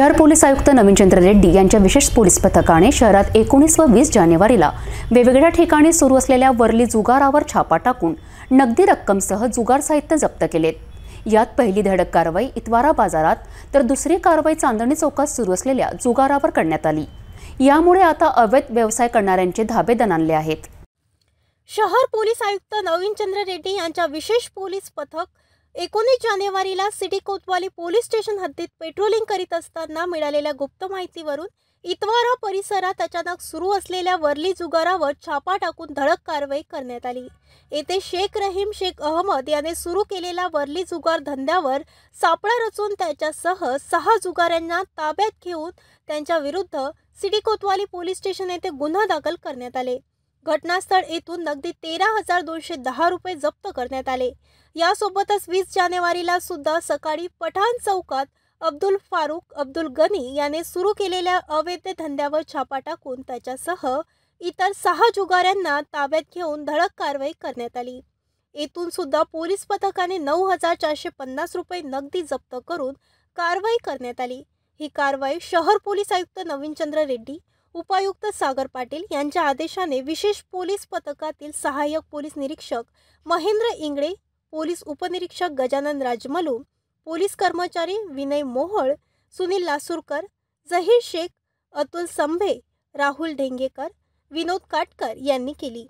शहर पोलीस आयुक्त नवीनचंद्र रेड्डी यांच्या विशेष पोलीस पथकाने शहरात एकोणीस व वीस जानेवारीला वेगवेगळ्या ठिकाणी सुरू असलेल्या वरली जुगारावर छापा टाकून नगदी रक्कमसह जुगार साहित्य जप्त केलेत यात पहिली धडक कारवाई इतवारा बाजारात तर दुसरी कारवाई चांदणी चौकात सुरू असलेल्या जुगारावर करण्यात आली यामुळे आता अवैध व्यवसाय करणाऱ्यांचे धाबे दणाणले आहेत शहर पोलीस आयुक्त नवीनचंद्र रेड्डी यांच्या विशेष पोलीस पथक एकोणीस जानेवारीला सिटी कोतवाली पोलीस स्टेशन हद्दीत पेट्रोलिंग करीत असताना मिळालेल्या गुप्त माहितीवरून इतवारा परिसरात अचानक सुरू असलेल्या वरली जुगारावर छापा टाकून धडक कारवाई करण्यात आली येथे शेख रहीम शेख अहमद याने सुरू केलेला वरली जुगार धंद्यावर सापळा रचून त्याच्यासह सहा जुगाऱ्यांना ताब्यात घेऊन त्यांच्या विरुद्ध सिटी कोतवाली पोलीस स्टेशन येथे गुन्हा दाखल करण्यात आले घटनास्थळ येथून नगदी तेरा हजार दोनशे दहा रुपये जप्त करण्यात आले यासोबतच वीस जानेवारीला सुद्धा सकाळी पठाण चौकात अब्दुल फारूक अब्दुल गनी याने सुरू केलेल्या अवैध धंद्यावर छापा टाकून त्याच्यासह इतर सहा जुगाऱ्यांना ताब्यात घेऊन धडक कारवाई करण्यात आली येथून सुद्धा पोलीस पथकाने नऊ हजार चारशे पन्नास रुपये नगदी जप्त करून कारवाई करण्यात आली ही कारवाई शहर पोलीस आयुक्त नवीनचंद्र रेड्डी उपायुक्त सागर पाटील यांच्या आदेशाने विशेष पोलीस पथकातील सहाय्यक पोलीस निरीक्षक महेंद्र इंगळे पोलीस उपनिरीक्षक गजानन राजमलू पोलीस कर्मचारी विनय मोहोळ सुनील लासूरकर जहीर शेख अतुल संभे राहुल ढेंगेकर विनोद काटकर यांनी केली